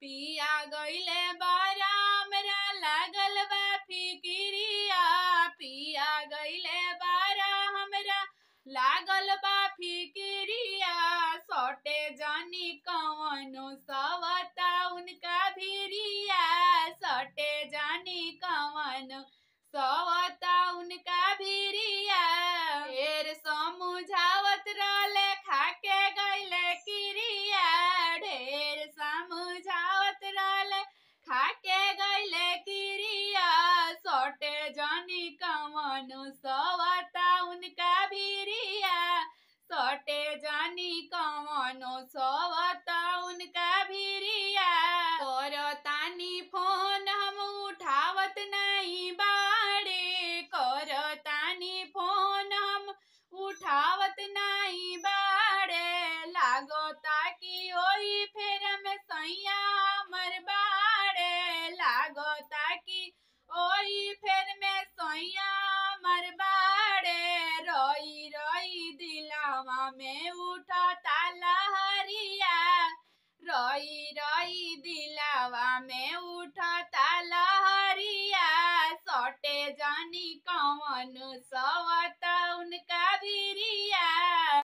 पिया गईले बाराम लागल बा फिकिरिया पिया गईले बारा हमरा लागल बा फिकिरिया सोटे जानी कौन सवता उनका भिरिया सोटे जानी कौन सवता जानो सवाता उनका भीरिया सोटे जानी कवनो सवाता उनका भीरिया करो तानी फोन हम उठावत नहीं बाड़े करो तानी फोन हम उठावत नहीं बाड़े लागो ताकि ओई फेर में सैया में उठा ताला हरिया रोई रोई दिलावा में उठा ताला हरिया सोटे जानी कौन सवता उनका